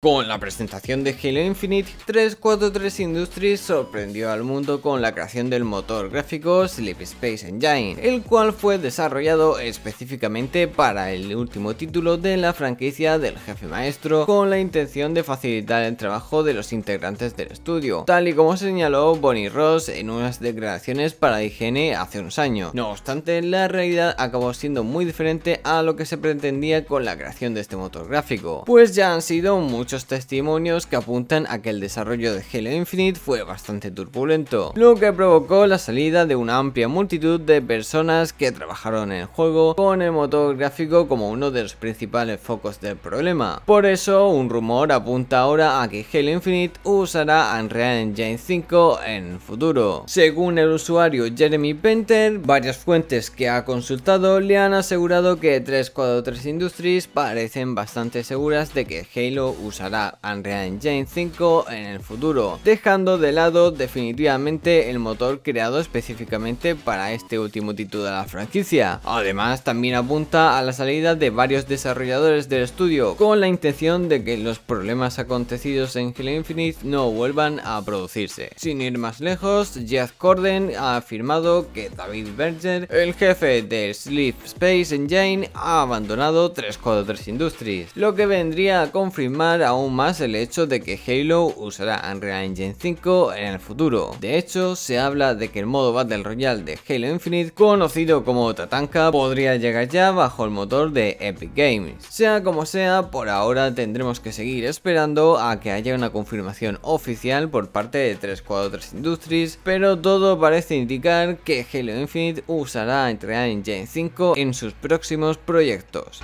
Con la presentación de Halo Infinite, 343 Industries sorprendió al mundo con la creación del motor gráfico Sleep Space Engine, el cual fue desarrollado específicamente para el último título de la franquicia del jefe maestro, con la intención de facilitar el trabajo de los integrantes del estudio, tal y como señaló Bonnie Ross en unas declaraciones para IGN hace unos años. No obstante, la realidad acabó siendo muy diferente a lo que se pretendía con la creación de este motor gráfico, pues ya han sido muchos muchos testimonios que apuntan a que el desarrollo de Halo Infinite fue bastante turbulento, lo que provocó la salida de una amplia multitud de personas que trabajaron en el juego con el motor gráfico como uno de los principales focos del problema. Por eso, un rumor apunta ahora a que Halo Infinite usará Unreal Engine 5 en el futuro. Según el usuario Jeremy Penter, varias fuentes que ha consultado le han asegurado que 343 Industries parecen bastante seguras de que Halo usa usará Unreal Engine 5 en el futuro, dejando de lado definitivamente el motor creado específicamente para este último título de la franquicia. Además, también apunta a la salida de varios desarrolladores del estudio, con la intención de que los problemas acontecidos en Halo Infinite no vuelvan a producirse. Sin ir más lejos, Jeff Corden ha afirmado que David Berger, el jefe de Sleep Space Engine, ha abandonado 343 Industries, lo que vendría a confirmar aún más el hecho de que Halo usará Unreal Engine 5 en el futuro. De hecho, se habla de que el modo Battle Royale de Halo Infinite, conocido como Tatanka, podría llegar ya bajo el motor de Epic Games. Sea como sea, por ahora tendremos que seguir esperando a que haya una confirmación oficial por parte de 343 Industries, pero todo parece indicar que Halo Infinite usará Unreal Engine 5 en sus próximos proyectos.